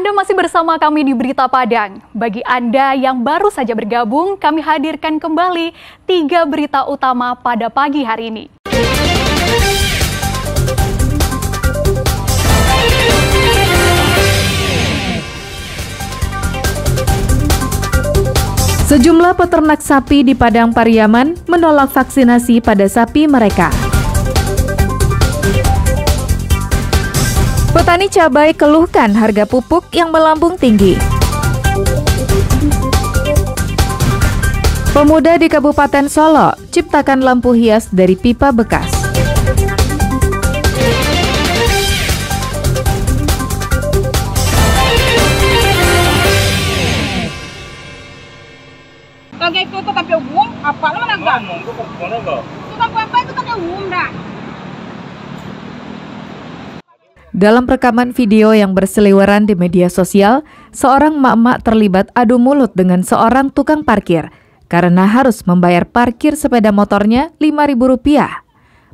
Anda masih bersama kami di Berita Padang. Bagi Anda yang baru saja bergabung, kami hadirkan kembali tiga berita utama pada pagi hari ini. Sejumlah peternak sapi di Padang Pariaman menolak vaksinasi pada sapi mereka. Petani cabai keluhkan harga pupuk yang melambung tinggi. Pemuda di Kabupaten Solo ciptakan lampu hias dari pipa bekas. Lagi itu tetap umum, apa lo menanggung? Itu apa itu tetap umum dah. Dalam rekaman video yang berseliweran di media sosial, seorang mak-mak terlibat adu mulut dengan seorang tukang parkir karena harus membayar parkir sepeda motornya Rp5.000.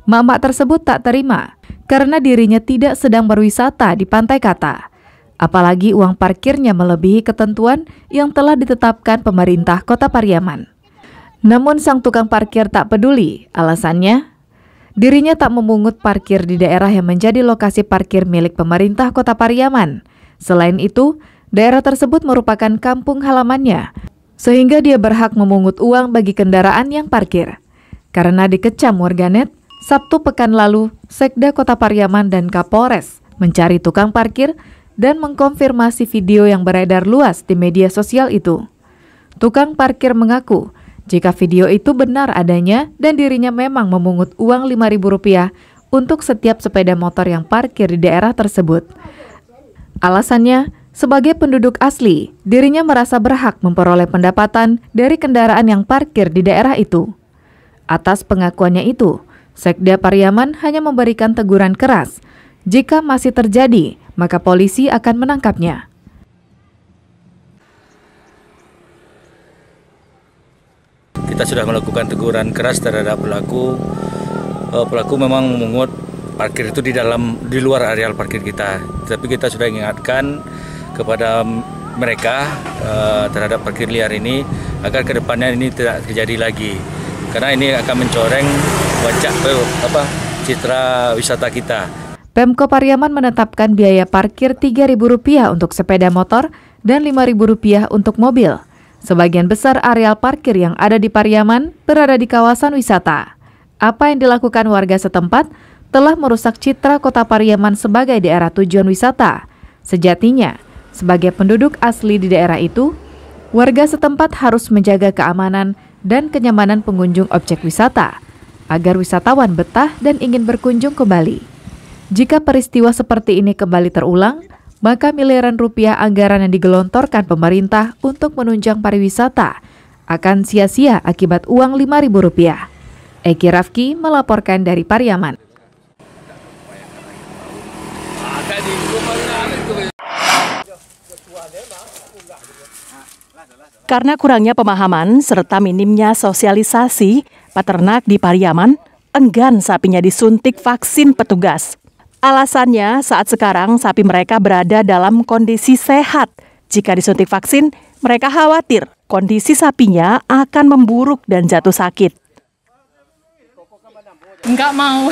Mak-mak tersebut tak terima karena dirinya tidak sedang berwisata di Pantai Kata. Apalagi uang parkirnya melebihi ketentuan yang telah ditetapkan pemerintah kota Pariaman. Namun sang tukang parkir tak peduli, alasannya Dirinya tak memungut parkir di daerah yang menjadi lokasi parkir milik pemerintah kota Pariaman. Selain itu, daerah tersebut merupakan kampung halamannya, sehingga dia berhak memungut uang bagi kendaraan yang parkir. Karena dikecam warganet, Sabtu pekan lalu, Sekda Kota Pariaman dan Kapolres mencari tukang parkir dan mengkonfirmasi video yang beredar luas di media sosial itu. Tukang parkir mengaku jika video itu benar adanya dan dirinya memang memungut uang Rp5.000 untuk setiap sepeda motor yang parkir di daerah tersebut. Alasannya, sebagai penduduk asli, dirinya merasa berhak memperoleh pendapatan dari kendaraan yang parkir di daerah itu. Atas pengakuannya itu, Sekda Pariaman hanya memberikan teguran keras. Jika masih terjadi, maka polisi akan menangkapnya. kita sudah melakukan teguran keras terhadap pelaku uh, pelaku memang memungut parkir itu di dalam di luar areal parkir kita tapi kita sudah mengingatkan kepada mereka uh, terhadap parkir liar ini agar kedepannya ini tidak terjadi lagi karena ini akan mencoreng wajah eh, apa citra wisata kita. Pemko Pariaman menetapkan biaya parkir Rp3.000 untuk sepeda motor dan Rp5.000 untuk mobil. Sebagian besar areal parkir yang ada di Pariaman berada di kawasan wisata. Apa yang dilakukan warga setempat telah merusak citra kota Pariaman sebagai daerah tujuan wisata. Sejatinya, sebagai penduduk asli di daerah itu, warga setempat harus menjaga keamanan dan kenyamanan pengunjung objek wisata agar wisatawan betah dan ingin berkunjung kembali. Jika peristiwa seperti ini kembali terulang, maka miliaran rupiah anggaran yang digelontorkan pemerintah untuk menunjang pariwisata akan sia-sia akibat uang rp rupiah. Eki Rafki melaporkan dari Pariaman. Karena kurangnya pemahaman serta minimnya sosialisasi, peternak di Pariaman enggan sapinya disuntik vaksin petugas. Alasannya saat sekarang sapi mereka berada dalam kondisi sehat. Jika disuntik vaksin, mereka khawatir kondisi sapinya akan memburuk dan jatuh sakit. Enggak mau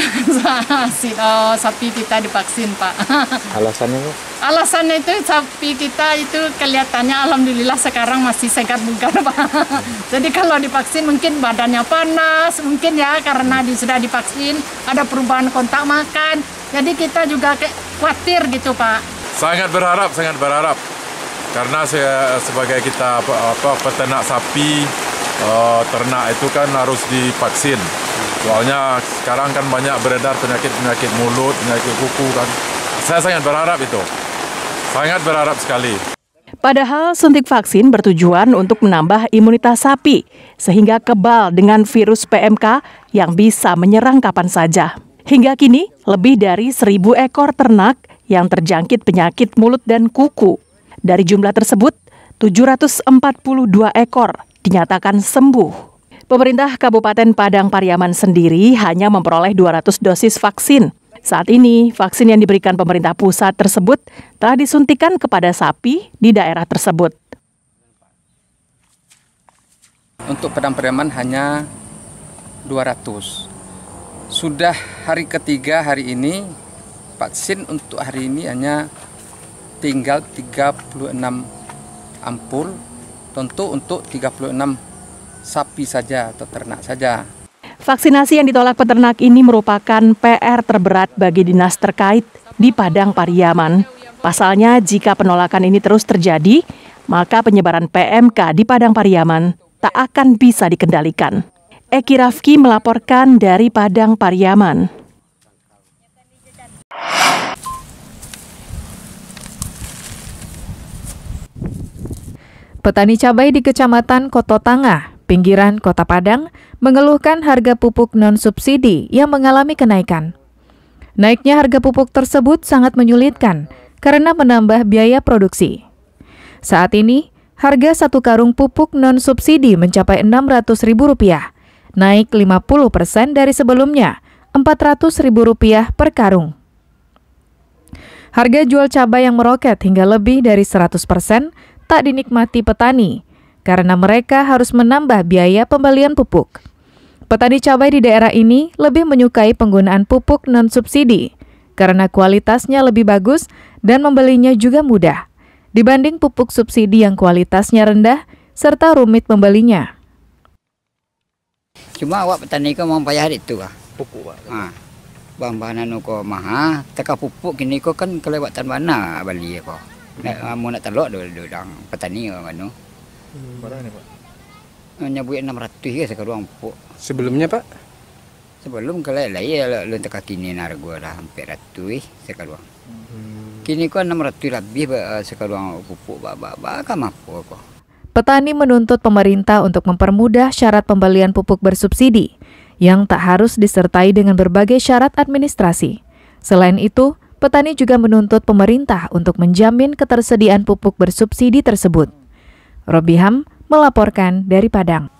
si, oh, sapi kita divaksin, Pak. Alasannya? Alasannya itu sapi kita itu kelihatannya alhamdulillah sekarang masih segar bugar, Pak. Jadi kalau divaksin mungkin badannya panas, mungkin ya karena sudah divaksin ada perubahan kontak makan, jadi kita juga khawatir gitu Pak. Sangat berharap, sangat berharap. Karena saya sebagai kita apa, apa peternak sapi, uh, ternak itu kan harus divaksin. Soalnya sekarang kan banyak beredar penyakit-penyakit mulut, penyakit kuku kan. Saya sangat berharap itu. Sangat berharap sekali. Padahal suntik vaksin bertujuan untuk menambah imunitas sapi sehingga kebal dengan virus PMK yang bisa menyerang kapan saja. Hingga kini, lebih dari seribu ekor ternak yang terjangkit penyakit mulut dan kuku. Dari jumlah tersebut, 742 ekor dinyatakan sembuh. Pemerintah Kabupaten Padang Pariaman sendiri hanya memperoleh 200 dosis vaksin. Saat ini, vaksin yang diberikan pemerintah pusat tersebut telah disuntikan kepada sapi di daerah tersebut. Untuk Padang Pariaman hanya 200 sudah hari ketiga hari ini vaksin untuk hari ini hanya tinggal 36 ampul tentu untuk 36 sapi saja atau ternak saja. Vaksinasi yang ditolak peternak ini merupakan PR terberat bagi dinas terkait di Padang Pariaman. Pasalnya jika penolakan ini terus terjadi, maka penyebaran PMK di Padang Pariaman tak akan bisa dikendalikan. Eki Rafki melaporkan dari Padang Pariaman. Petani cabai di Kecamatan Koto Tangah, pinggiran Kota Padang, mengeluhkan harga pupuk non-subsidi yang mengalami kenaikan. Naiknya harga pupuk tersebut sangat menyulitkan karena menambah biaya produksi. Saat ini, harga satu karung pupuk non-subsidi mencapai Rp600.000 naik 50% dari sebelumnya, Rp400.000 per karung. Harga jual cabai yang meroket hingga lebih dari 100% tak dinikmati petani karena mereka harus menambah biaya pembelian pupuk. Petani cabai di daerah ini lebih menyukai penggunaan pupuk non-subsidi karena kualitasnya lebih bagus dan membelinya juga mudah dibanding pupuk subsidi yang kualitasnya rendah serta rumit membelinya. Cuma awak petani kau memang bayar hari tu lah. Pupuk pak. Ha. Bahan-bahan anu kau maha. Teka pupuk kini kau kan kalau buat tanpa mana beli ya kau. Nak, hmm. mau nak telok dulu dulu dalam petani kau kan tu. Hmm. Berapa ni pak? Hanya buat enam ratus ya sekarang pupuk. Sebelumnya pak? Sebelum kalau lah ya lo, teka kini nara gua dah hampir ratus sekarang. Hmm. Kini kau enam ratus lebih pak eh, sekarang pupuk pak pak pak kau mampu kau. Petani menuntut pemerintah untuk mempermudah syarat pembelian pupuk bersubsidi yang tak harus disertai dengan berbagai syarat administrasi. Selain itu, petani juga menuntut pemerintah untuk menjamin ketersediaan pupuk bersubsidi tersebut. Robiham melaporkan dari Padang.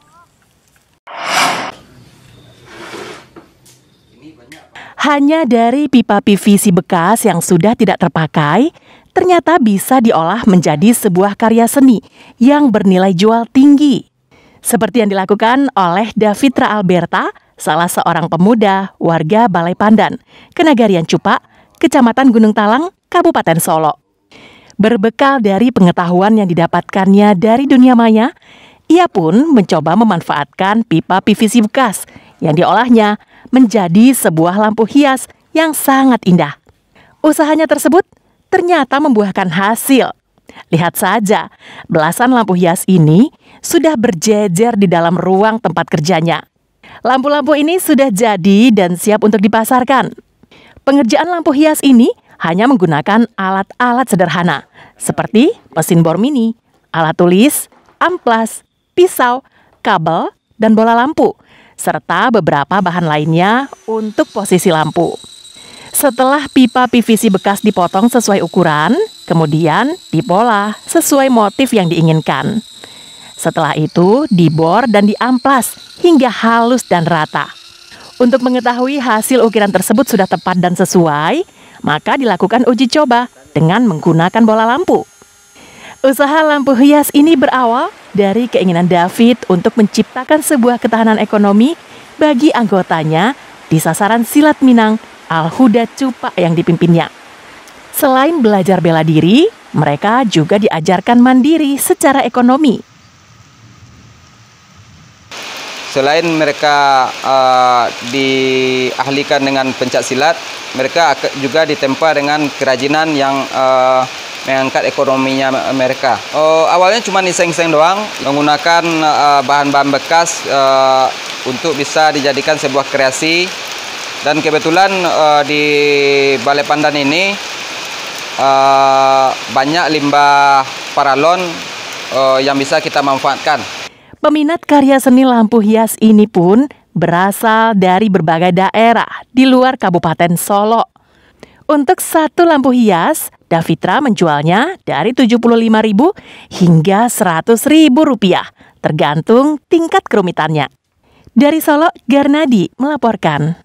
Hanya dari pipa PVC bekas yang sudah tidak terpakai ternyata bisa diolah menjadi sebuah karya seni yang bernilai jual tinggi. Seperti yang dilakukan oleh Davitra Alberta, salah seorang pemuda warga Balai Pandan, Kenagarian Cupa, Kecamatan Gunung Talang, Kabupaten Solo. Berbekal dari pengetahuan yang didapatkannya dari dunia maya, ia pun mencoba memanfaatkan pipa PVC bekas yang diolahnya menjadi sebuah lampu hias yang sangat indah. Usahanya tersebut ternyata membuahkan hasil. Lihat saja, belasan lampu hias ini sudah berjejer di dalam ruang tempat kerjanya. Lampu-lampu ini sudah jadi dan siap untuk dipasarkan. Pengerjaan lampu hias ini hanya menggunakan alat-alat sederhana seperti mesin bor mini, alat tulis, amplas, pisau, kabel, dan bola lampu, serta beberapa bahan lainnya untuk posisi lampu. Setelah pipa PVC bekas dipotong sesuai ukuran, kemudian dipola sesuai motif yang diinginkan. Setelah itu dibor dan diamplas hingga halus dan rata. Untuk mengetahui hasil ukiran tersebut sudah tepat dan sesuai, maka dilakukan uji coba dengan menggunakan bola lampu. Usaha lampu hias ini berawal dari keinginan David untuk menciptakan sebuah ketahanan ekonomi bagi anggotanya di sasaran silat Minang Alhuda Cupa yang dipimpinnya. Selain belajar bela diri, mereka juga diajarkan mandiri secara ekonomi. Selain mereka uh, diahlikan dengan pencak silat, mereka juga ditempa dengan kerajinan yang uh, mengangkat ekonominya mereka. Uh, awalnya cuma iseng-iseng doang, menggunakan uh, bahan-bahan uh, bekas uh, untuk bisa dijadikan sebuah kreasi dan kebetulan uh, di Balai Pandan ini uh, banyak limbah paralon uh, yang bisa kita manfaatkan. Peminat karya seni lampu hias ini pun berasal dari berbagai daerah di luar Kabupaten Solo. Untuk satu lampu hias, Davitra menjualnya dari Rp75.000 hingga Rp100.000, tergantung tingkat kerumitannya. Dari Solo, Garnadi melaporkan.